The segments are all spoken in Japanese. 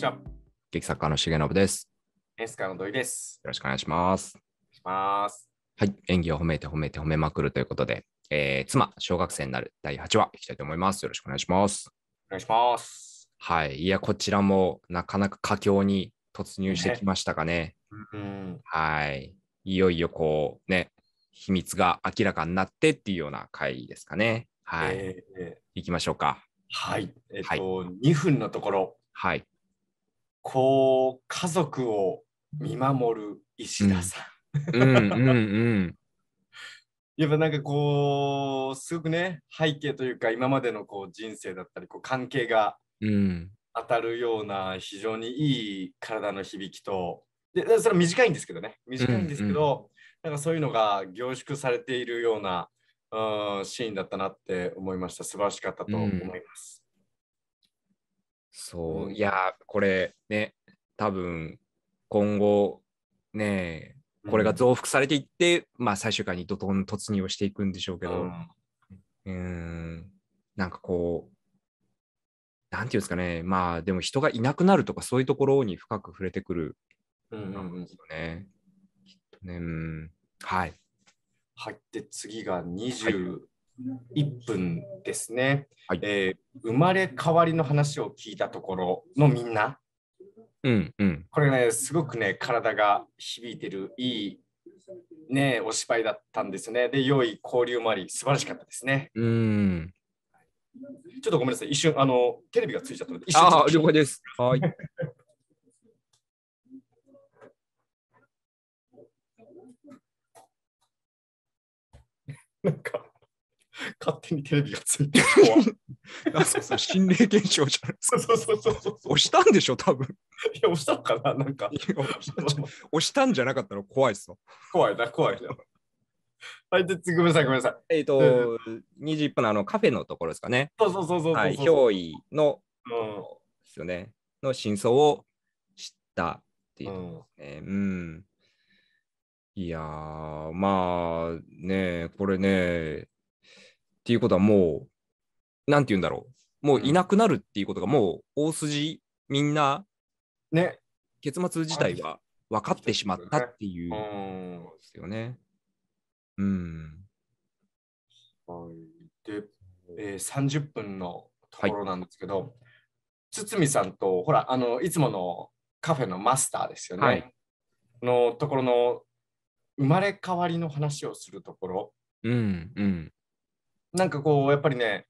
ちは。劇作家の重信です。演出家の土井です。よろしくお願いします。しますはい、演技を褒めて褒めて褒めまくるということで、えー、妻、小学生になる第8話いきたいと思います。よろしくお願いします。お願いします。はい、いや、こちらもなかなか佳境に突入してきましたかね。はい、いよいよこうね、秘密が明らかになってっていうような回ですかね。はい、えー、いきましょうか。はい、えっと、はい、2分のところ。はい。こう家族を見守る石田さん。うん、うんうんうんやっぱなんかこうすごくね背景というか今までのこう人生だったりこう関係が当たるような非常にいい体の響きとでそれは短いんですけどね短いんですけど、うんうん、なんかそういうのが凝縮されているようなうんシーンだったなって思いました素晴らしかったと思います。そう、いや、これね、多分今後、ね、これが増幅されていって、うん、まあ最終回にどどん突入をしていくんでしょうけど、うん、なんかこう、なんていうんですかね、まあでも人がいなくなるとかそういうところに深く触れてくるなんですよね。うん、うん、はい。はい。で、次が20、1分ですね、はい、えー、生まれ変わりの話を聞いたところのみんな、うんうん、これね、すごくね、体が響いてるいい、ね、お芝居だったんですね。で、良い交流もあり、素晴らしかったですね。うんちょっとごめんなさい、一瞬、あのテレビがついちゃったので、一瞬。あ了解です。はい なんか勝手にテレビがついてる。あ、そうそう、心霊現象じゃないですか。そうそうそうそう押したんでしょ、多分いや、押したのかななんか。押したんじゃなかったら怖いっすよ。怖いな、怖いな。はい、で、ごめんなさい、ごめんなさい。えっ、と、二十分のあのカフェのところですかね。そうそうそうそうはい、憑依の、うん、ですよね。の真相を知ったっていうとね。うん、うんいやまあねこれね、っていうことはもう、なんて言うんだろう。もういなくなるっていうことがもう大筋、みんな、ね。結末自体は分かってしまったっていうですよね。うん。はい。で、えー、30分のところなんですけど、堤、はい、さんと、ほら、あの、いつものカフェのマスターですよね。はい、のところの生まれ変わりの話をするところ。うんうん。なんかこうやっぱりね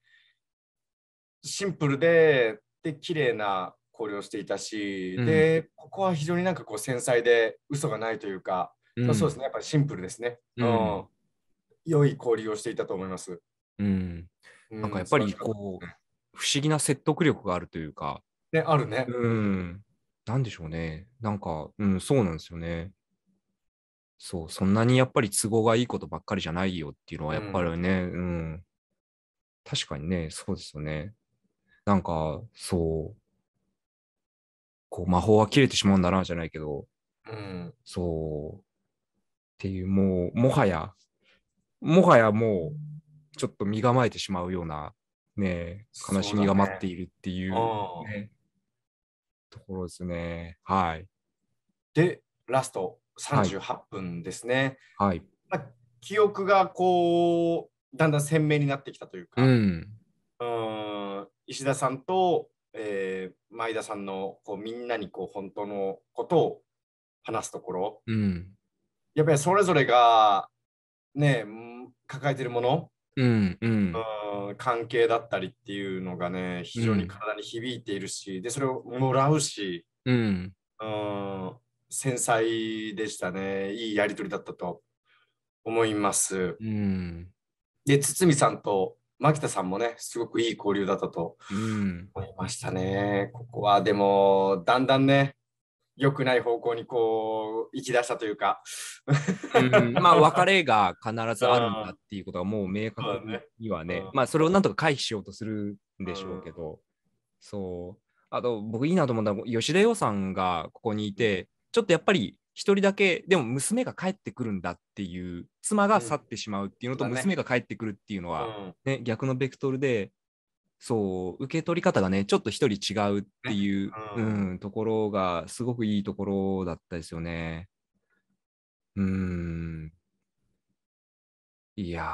シンプルでで綺麗な交流をしていたし、うん、でここは非常になんかこう繊細で嘘がないというか、うん、そうですねやっぱりシンプルですね、うん、うん、良い交流をしていたと思います、うん、なんかやっぱりこう、不思議な説得力があるというかねあるねうんなんでしょうねなんかうんそうなんですよねそうそんなにやっぱり都合がいいことばっかりじゃないよっていうのはやっぱりね、うん確かにね、そうですよね。なんか、そう、こう魔法は切れてしまうんだな、じゃないけど、うん、そう、っていう、もう、もはや、もはやもう、ちょっと身構えてしまうような、ね、悲しみが待っているっていう、ねね、ところですね。はい。で、ラスト38分ですね。はい。はい、ま記憶がこう、だんだん鮮明になってきたというか、うん、うん石田さんと、えー、前田さんのこうみんなにこう本当のことを話すところ、うん、やっぱりそれぞれがね抱えてるもの、うんうん、うん関係だったりっていうのがね非常に体に響いているし、でそれをもらうし、うん、うん繊細でしたねいいやり取りだったと思います。うんで、堤さんと牧田さんもね、すごくいい交流だったと思いましたね。うん、ここはでも、だんだんね、良くない方向にこう行き出したというか、うん、まあ別れが必ずあるんだっていうことはもう明確にはね、まあそれをなんとか回避しようとするんでしょうけど、そうあと僕いいなと思ったのは吉田洋さんがここにいてちょっとやっぱり一人だけでも娘が帰ってくるんだっていう妻が去ってしまうっていうのと娘が帰ってくるっていうのは、ね逆のベクトルでそう受け取り方がねちょっと一人違うっていう、うんところがすごくいいところだったですよね。うんいや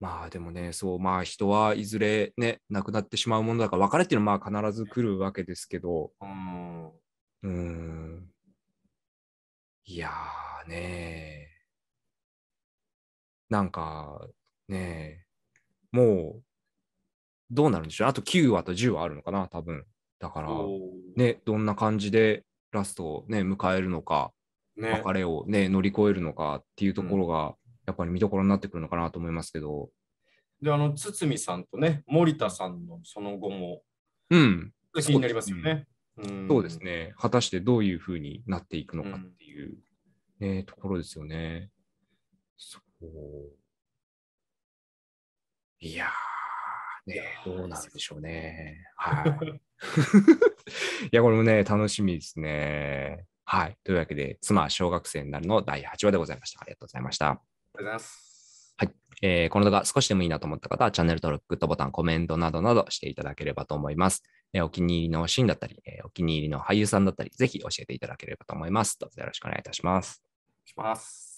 まあでもねそうまあ人はいずれね亡くなってしまうものだから別れっていうのはまあ必ず来るわけですけど。うんうん。いやーねなんかねもう、どうなるんでしょうあと9話と10話あるのかな多分。だから、ね、どんな感じでラストをね、迎えるのか、ね、別れをね、乗り越えるのかっていうところが、やっぱり見どころになってくるのかなと思いますけど。で、あの、堤さんとね、森田さんのその後も、うん。気になりますよね。そうですね、果たしてどういうふうになっていくのかっていう、うん、ね、ところですよね。そういやー、ね、どうなんでしょうね。はい。いや、これもね、楽しみですね。はい。というわけで、妻小学生になるの第8話でございました。ありがとうございました。ありがとうございます。はい。えー、この動画少しでもいいなと思った方は、チャンネル登録、グッドボタン、コメントなどなどしていただければと思います。えお気に入りのシーンだったり、えお気に入りの俳優さんだったり、ぜひ教えていただければと思います。どうぞよろしくお願いいたします。お願いします。